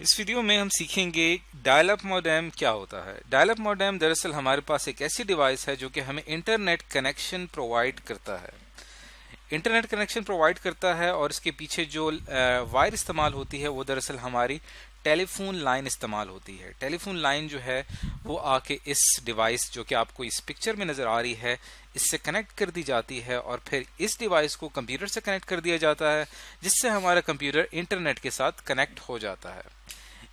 इस वीडियो में हम सीखेंगे डायलप मोडेम क्या होता है डायलप मोडेम दरअसल हमारे पास एक ऐसी डिवाइस है जो कि हमें इंटरनेट कनेक्शन प्रोवाइड करता है इंटरनेट कनेक्शन प्रोवाइड करता है और इसके पीछे जो वायर इस्तेमाल होती है वो दरअसल हमारी टेलीफोन लाइन इस्तेमाल होती है टेलीफोन लाइन जो है वो आके इस डिवाइस जो कि आपको इस पिक्चर में नज़र आ रही है इससे कनेक्ट कर दी जाती है और फिर इस डिवाइस को कंप्यूटर से कनेक्ट कर दिया जाता है जिससे हमारा कंप्यूटर इंटरनेट के साथ कनेक्ट हो जाता है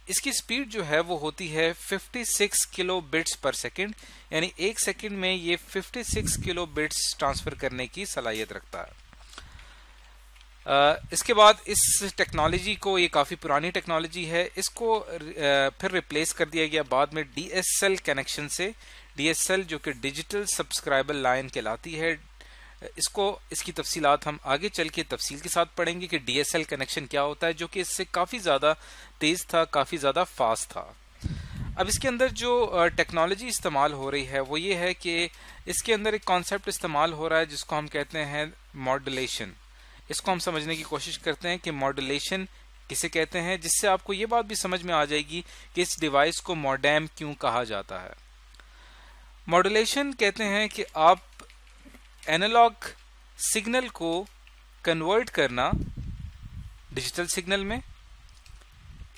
इसकी स्पीड जो है वो होती है 56 किलो बिट्स पर सेकंड यानी एक सेकंड में ये 56 किलो बिट्स ट्रांसफ़र करने की सलाहियत रखता है इसके बाद इस टेक्नोलॉजी को ये काफ़ी पुरानी टेक्नोलॉजी है इसको फिर रिप्लेस कर दिया गया बाद में डी कनेक्शन से डी जो कि डिजिटल सब्सक्राइबर लाइन कहलाती है इसको इसकी तफसीलात हम आगे चल के तफसील के साथ पढ़ेंगे कि डी कनेक्शन क्या होता है जो कि इससे काफ़ी ज़्यादा तेज़ था काफ़ी ज़्यादा फास्ट था अब इसके अंदर जो टेक्नोलॉजी इस्तेमाल हो रही है वो ये है कि इसके अंदर एक कॉन्सेप्ट इस्तेमाल हो रहा है जिसको हम कहते हैं मॉडलेशन इसको हम समझने की कोशिश करते हैं कि मॉडुलेशन किसे कहते हैं जिससे आपको ये बात भी समझ में आ जाएगी कि इस डिवाइस को मॉडेम क्यों कहा जाता है मॉड्यूलेशन कहते हैं कि आप एनालॉग सिग्नल को कन्वर्ट करना डिजिटल सिग्नल में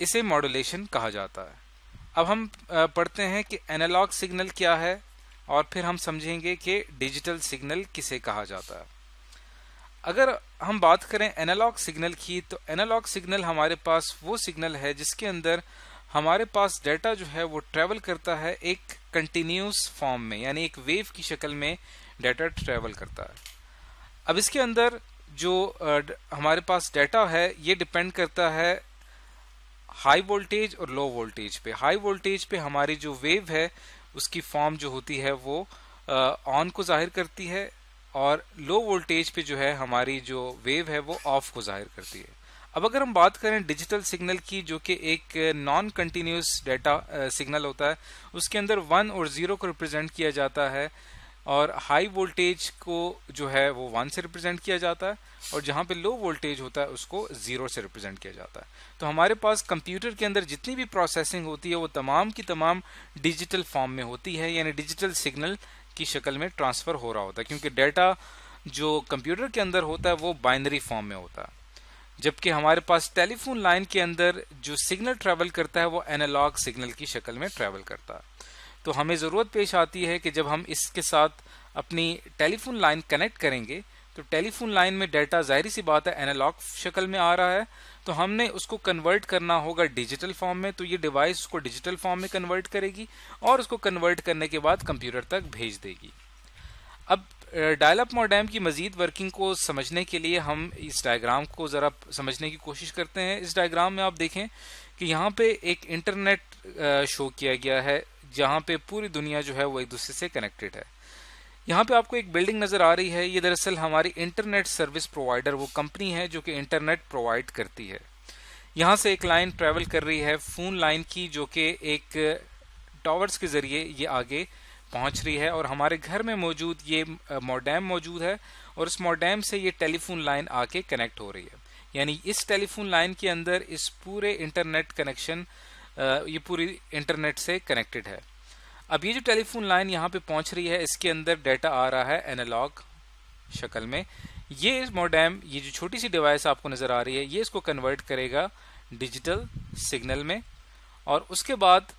इसे मॉड्यूलेशन कहा जाता है अब हम पढ़ते हैं कि एनालॉग सिग्नल क्या है और फिर हम समझेंगे कि डिजिटल सिग्नल किसे कहा जाता है अगर हम बात करें एनालॉग सिग्नल की तो एनालॉग सिग्नल हमारे पास वो सिग्नल है जिसके अंदर हमारे पास डेटा जो है वो ट्रेवल करता है एक कंटिन्यूस फॉर्म में यानी एक वेव की शक्ल में डेटा ट्रेवल करता है अब इसके अंदर जो हमारे पास डेटा है ये डिपेंड करता है हाई वोल्टेज और लो वोल्टेज पे हाई वोल्टेज पे हमारी जो वेव है उसकी फॉर्म जो होती है वो ऑन को जाहिर करती है और लो वोल्टेज पे जो है हमारी जो वेव है वो ऑफ को जाहिर करती है अब अगर हम बात करें डिजिटल सिग्नल की जो कि एक नॉन कंटिन्यूस डेटा सिग्नल होता है उसके अंदर वन और ज़ीरो को रिप्रेजेंट किया जाता है और हाई वोल्टेज को जो है वो वन से रिप्रेजेंट किया जाता है और जहाँ पे लो वोल्टेज होता है उसको ज़ीरो से रिप्रेजेंट किया जाता है तो हमारे पास कंप्यूटर के अंदर जितनी भी प्रोसेसिंग होती है वो तमाम की तमाम डिजिटल फॉर्म में होती है यानी डिजिटल सिग्नल की शक्ल में ट्रांसफ़र हो रहा होता है क्योंकि डेटा जो कंप्यूटर के अंदर होता है वो बाइनरी फॉर्म में होता है जबकि हमारे पास टेलीफोन लाइन के अंदर जो सिग्नल ट्रैवल करता है वो एनालॉग सिग्नल की शक्ल में ट्रैवल करता है तो हमें ज़रूरत पेश आती है कि जब हम इसके साथ अपनी टेलीफोन लाइन कनेक्ट करेंगे तो टेलीफोन लाइन में डाटा जाहिर सी बात है एनालॉग शक्ल में आ रहा है तो हमने उसको कन्वर्ट करना होगा डिजिटल फॉर्म में तो ये डिवाइस उसको डिजिटल फॉर्म में कन्वर्ट करेगी और उसको कन्वर्ट करने के बाद कंप्यूटर तक भेज देगी अब डायलप मॉडम की मज़ीद वर्किंग को समझने के लिए हम इस डायग्राम को ज़रा समझने की कोशिश करते हैं इस डायग्राम में आप देखें कि यहाँ पे एक इंटरनेट शो किया गया है जहाँ पे पूरी दुनिया जो है वो एक दूसरे से कनेक्टेड है यहाँ पे आपको एक बिल्डिंग नज़र आ रही है ये दरअसल हमारी इंटरनेट सर्विस प्रोवाइडर वो कंपनी है जो कि इंटरनेट प्रोवाइड करती है यहाँ से एक लाइन ट्रेवल कर रही है फ़ोन लाइन की जो कि एक टावर्स के ज़रिए ये आगे पहुंच रही है और हमारे घर में मौजूद ये मोडैम मौजूद है और इस मोडैम से ये टेलीफोन लाइन आके कनेक्ट हो रही है यानी इस टेलीफोन लाइन के अंदर इस पूरे इंटरनेट कनेक्शन ये पूरी इंटरनेट से कनेक्टेड है अब ये जो टेलीफोन लाइन यहाँ पे पहुंच रही है इसके अंदर डाटा आ रहा है एनालॉग शक्ल में ये इस मोडेम ये जो छोटी सी डिवाइस आपको नज़र आ रही है ये इसको कन्वर्ट करेगा डिजिटल सिग्नल में और उसके बाद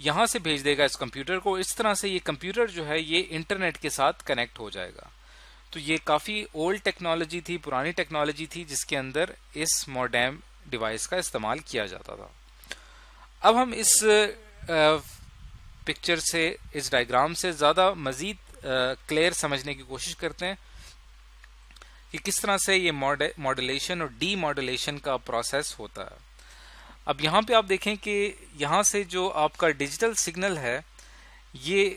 यहां से भेज देगा इस कंप्यूटर को इस तरह से ये कंप्यूटर जो है ये इंटरनेट के साथ कनेक्ट हो जाएगा तो ये काफ़ी ओल्ड टेक्नोलॉजी थी पुरानी टेक्नोलॉजी थी जिसके अंदर इस मॉडर्म डिवाइस का इस्तेमाल किया जाता था अब हम इस पिक्चर से इस डायग्राम से ज़्यादा मज़ीद क्लियर समझने की कोशिश करते हैं कि किस तरह से ये मॉडलेशन और डी मॉडलेशन का प्रोसेस होता है अब यहाँ पे आप देखें कि यहाँ से जो आपका डिजिटल सिग्नल है ये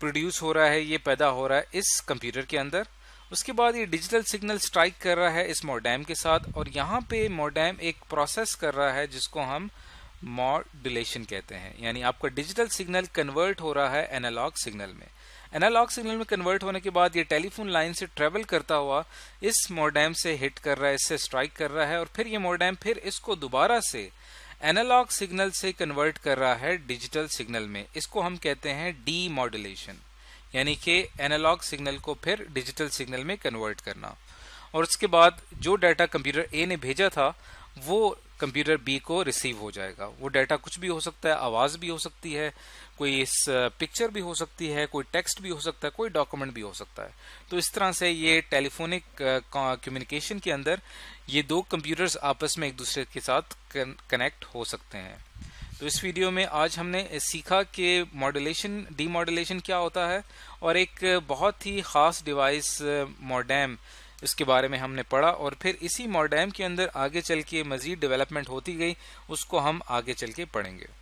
प्रोड्यूस हो रहा है ये पैदा हो रहा है इस कंप्यूटर के अंदर उसके बाद ये डिजिटल सिग्नल स्ट्राइक कर रहा है इस मोडैम के साथ और यहाँ पे मोडैम एक प्रोसेस कर रहा है जिसको हम मॉड्यूलेशन कहते हैं यानी आपका डिजिटल सिग्नल कन्वर्ट हो रहा है एनालॉग सिग्नल में एनालॉग सिग्नल में कन्वर्ट होने के बाद ये टेलीफोन लाइन से ट्रेवल करता हुआ इस मोडेम से हिट कर रहा है इससे स्ट्राइक कर रहा है और फिर ये मोडेम फिर इसको दोबारा से एनालॉग सिग्नल से कन्वर्ट कर रहा है डिजिटल सिग्नल में इसको हम कहते हैं डी मॉड्यूलेशन यानी कि एनालॉग सिग्नल को फिर डिजिटल सिग्नल में कन्वर्ट करना और उसके बाद जो डाटा कंप्यूटर ए ने भेजा था वो कंप्यूटर बी को रिसीव हो जाएगा वो डाटा कुछ भी हो सकता है आवाज़ भी हो सकती है कोई इस पिक्चर भी हो सकती है कोई टेक्स्ट भी हो सकता है कोई डॉक्यूमेंट भी हो सकता है तो इस तरह से ये टेलीफोनिक कम्युनिकेशन के अंदर ये दो कंप्यूटर्स आपस में एक दूसरे के साथ कनेक्ट हो सकते हैं तो इस वीडियो में आज हमने सीखा कि मॉड्यूलेशन डी क्या होता है और एक बहुत ही ख़ास डिवाइस मॉडेम इसके बारे में हमने पढ़ा और फिर इसी मॉडर्म के अंदर आगे चल के मजीद डेवलपमेंट होती गई उसको हम आगे चल के पढ़ेंगे